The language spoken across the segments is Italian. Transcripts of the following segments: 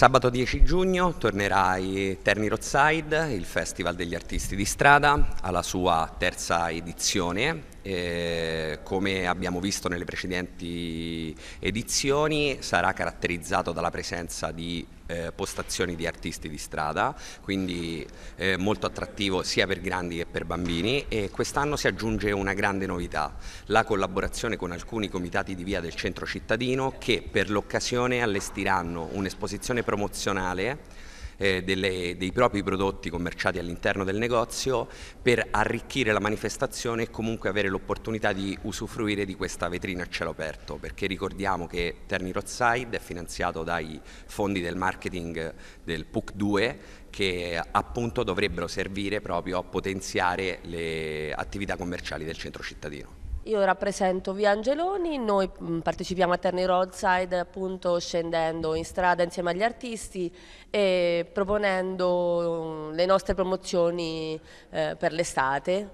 Sabato 10 giugno tornerà ai Terni Roadside, il Festival degli Artisti di Strada, alla sua terza edizione eh, come abbiamo visto nelle precedenti edizioni, sarà caratterizzato dalla presenza di eh, postazioni di artisti di strada, quindi eh, molto attrattivo sia per grandi che per bambini e quest'anno si aggiunge una grande novità, la collaborazione con alcuni comitati di via del centro cittadino che per l'occasione allestiranno un'esposizione promozionale eh, delle, dei propri prodotti commerciati all'interno del negozio per arricchire la manifestazione e comunque avere l'opportunità di usufruire di questa vetrina a cielo aperto, perché ricordiamo che Terni Roadside è finanziato dai fondi del marketing del PUC 2 che appunto dovrebbero servire proprio a potenziare le attività commerciali del centro cittadino. Io rappresento Via Angeloni, noi mm, partecipiamo a Terni Roadside appunto scendendo in strada insieme agli artisti e proponendo mm, le nostre promozioni eh, per l'estate,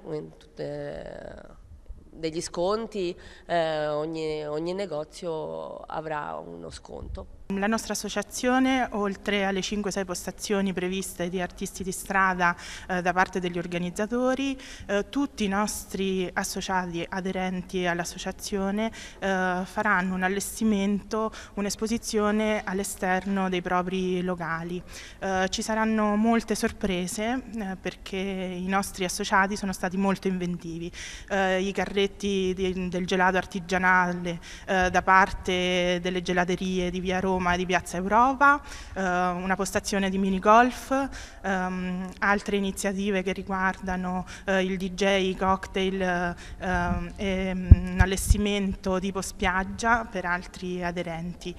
eh, degli sconti, eh, ogni, ogni negozio avrà uno sconto. La nostra associazione, oltre alle 5-6 postazioni previste di artisti di strada eh, da parte degli organizzatori, eh, tutti i nostri associati aderenti all'associazione eh, faranno un allestimento, un'esposizione all'esterno dei propri locali. Eh, ci saranno molte sorprese eh, perché i nostri associati sono stati molto inventivi. Eh, I carretti di, del gelato artigianale da parte delle gelaterie di Via Roma Roma di Piazza Europa, eh, una postazione di minigolf, ehm, altre iniziative che riguardano eh, il DJ, i cocktail eh, ehm, e un mm, allestimento tipo spiaggia per altri aderenti.